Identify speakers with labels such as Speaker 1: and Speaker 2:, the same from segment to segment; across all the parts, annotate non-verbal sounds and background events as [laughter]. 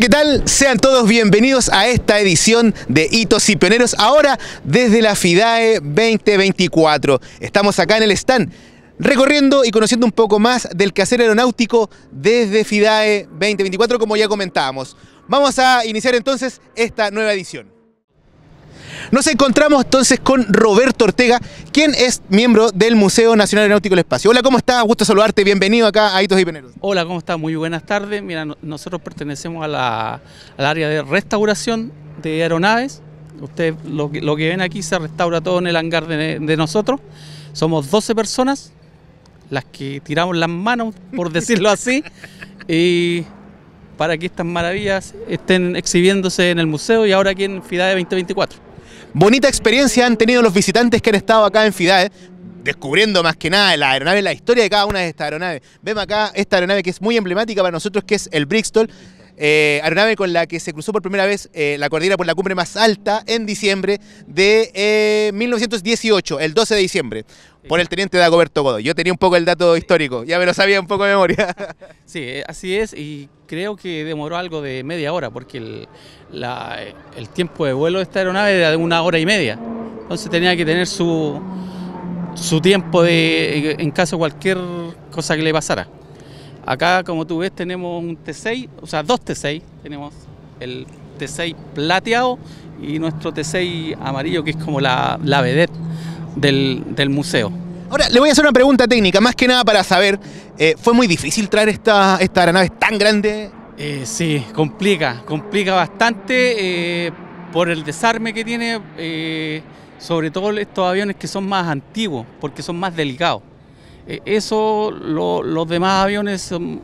Speaker 1: ¿qué tal? Sean todos bienvenidos a esta edición de Hitos y Pioneros, ahora desde la FIDAE 2024. Estamos acá en el stand, recorriendo y conociendo un poco más del quehacer aeronáutico desde FIDAE 2024, como ya comentábamos. Vamos a iniciar entonces esta nueva edición. Nos encontramos entonces con Roberto Ortega, quien es miembro del Museo Nacional Aeronáutico del Espacio. Hola, ¿cómo estás? Gusto saludarte, bienvenido acá a Itos y Peneros.
Speaker 2: Hola, ¿cómo estás? Muy buenas tardes. Mira, nosotros pertenecemos al área de restauración de aeronaves. Ustedes lo que, ven aquí se restaura todo en el hangar de, nosotros. Somos 12 personas, las que tiramos las manos, por decirlo así, [laughs] para que estas maravillas estén exhibiéndose en el museo y ahora aquí en FIDAE 2024. Bonita experiencia
Speaker 1: han tenido los visitantes que han estado acá en Fidae, descubriendo más que nada la aeronave, la historia de cada una de estas aeronaves. Vemos acá esta aeronave que es muy emblemática para nosotros, que es el Bristol, eh, aeronave con la que se cruzó por primera vez eh, la cordillera por la cumbre más alta en diciembre de 1918, eh, el 12 de diciembre, por el teniente Dagoberto Godoy. Yo tenía un poco el dato histórico,
Speaker 2: ya me lo sabía un poco de memoria. [laughs] Sí, así es, y creo que demoró algo de media hora, porque el, tiempo de vuelo de esta aeronave era de una hora y media. Entonces tenía que tener su, su tiempo de en caso de cualquier cosa que le pasara. Acá, como tú ves, tenemos un T6, o sea, dos T6. Tenemos el T6 plateado y nuestro T6 amarillo, que es como la, la vedette del, museo.
Speaker 1: Ahora, le voy a hacer una pregunta técnica, más que nada para saber,
Speaker 2: eh, ¿fue muy difícil traer esta, esta aeronave tan grande? Eh, sí, complica, complica bastante eh, por el desarme que tiene, sobre todo estos aviones que son más antiguos, porque son más delicados. Eh, eso los demás aviones mm,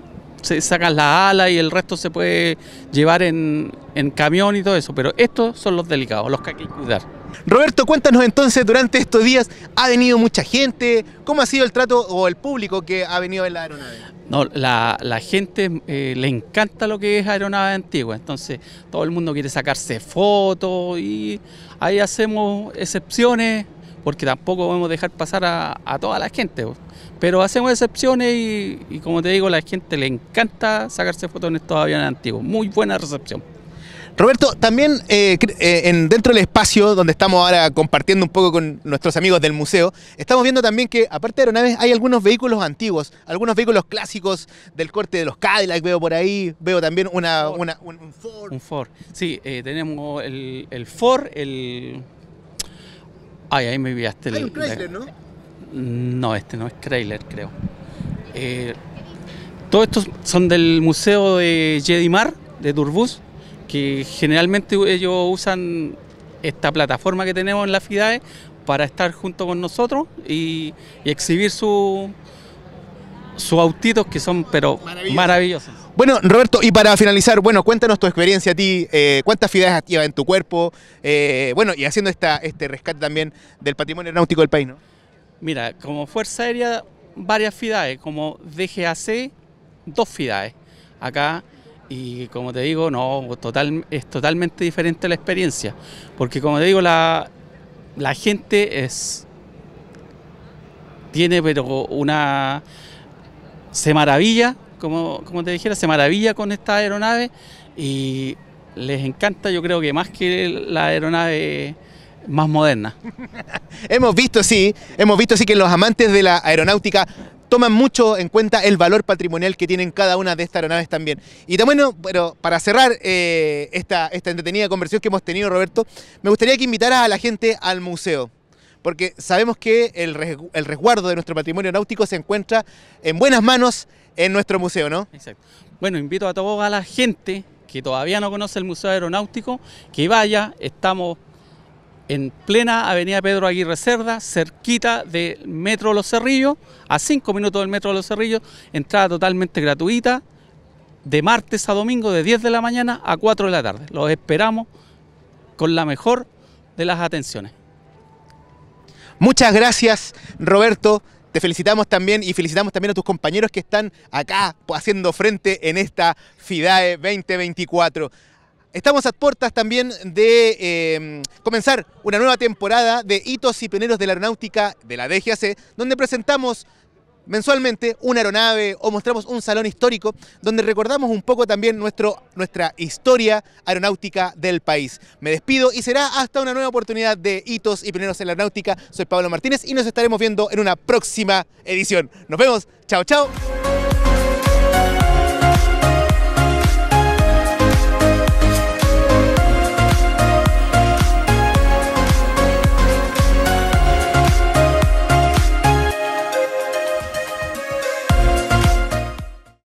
Speaker 2: se sacan la ala y el resto se puede llevar en, camión y todo eso, pero estos son los delicados, los que hay que cuidar.
Speaker 1: Roberto, cuéntanos entonces, durante estos días, ¿ha venido mucha gente? ¿Cómo ha sido el trato o el público que ha venido en la
Speaker 2: aeronave? No, la, gente eh, le encanta lo que es aeronave antigua, entonces todo el mundo quiere sacarse fotos y ahí hacemos excepciones porque tampoco podemos dejar pasar a, toda la gente. Pero hacemos excepciones y, como te digo, a la gente le encanta sacarse fotos fotones estos aviones antiguos. Muy buena recepción.
Speaker 1: Roberto, también eh, eh, dentro del espacio donde estamos ahora compartiendo un poco con nuestros amigos del museo, estamos viendo también que, aparte de aeronaves, hay algunos vehículos antiguos, algunos
Speaker 2: vehículos clásicos del corte
Speaker 1: de los Cadillac, veo por ahí, veo también una, un,
Speaker 2: Ford. sí, eh, tenemos el Ford, el Ay, ahí me Hay un ¿no? No, este no es trailer, creo. Eh, todos estos son del Museo de Jedimar, de Turbus, que generalmente ellos usan esta plataforma que tenemos en la FIDAE para estar junto con nosotros y exhibir su, sus autitos que son pero maravillosos.
Speaker 1: Bueno, Roberto, y para finalizar, bueno, cuéntanos tu experiencia a ti, eh, cuántas fidades activas en tu cuerpo, eh, bueno, y haciendo este rescate también
Speaker 2: del patrimonio náutico del país, ¿no? Mira, como Fuerza Aérea, varias fidades, como DGAC, dos fidades acá, y como te digo, no, total, es totalmente diferente la experiencia, porque como te digo, la, la gente es, tiene pero una se maravilla, como, como te dijera, se maravilla con esta aeronave y les encanta, yo creo que más que la aeronave más moderna.
Speaker 1: [laughs] hemos visto, sí, hemos visto, sí, que los amantes de la aeronáutica toman mucho en cuenta el valor patrimonial que tienen cada una de estas aeronaves también. Y también, bueno, para cerrar eh, esta, esta entretenida conversación que hemos tenido, Roberto, me gustaría que invitaras a la gente al museo porque sabemos que el, resguardo de nuestro patrimonio náutico se encuentra en
Speaker 2: buenas manos en nuestro museo, ¿no? Exacto. Bueno, invito a toda la gente que todavía no conoce el Museo Aeronáutico, que vaya, estamos en plena avenida Pedro Aguirre Cerda, cerquita del Metro Los Cerrillos, a cinco minutos del Metro Los Cerrillos, entrada totalmente gratuita, de martes a domingo, de 10 de la mañana a 4 de la tarde. Los esperamos con la mejor de las atenciones.
Speaker 1: Muchas gracias, Roberto. Te felicitamos también y felicitamos también a tus compañeros que están acá haciendo frente en esta FIDAE 2024. Estamos a puertas también de em, comenzar una nueva temporada de hitos y peneros de la aeronáutica de la DGAC, donde presentamos mensualmente una aeronave o mostramos un salón histórico donde recordamos un poco también nuestro, nuestra historia aeronáutica del país. Me despido y será hasta una nueva oportunidad de Hitos y Primeros en la Aeronáutica. Soy Pablo Martínez y nos estaremos viendo en una próxima edición. Nos vemos. Chao, chao.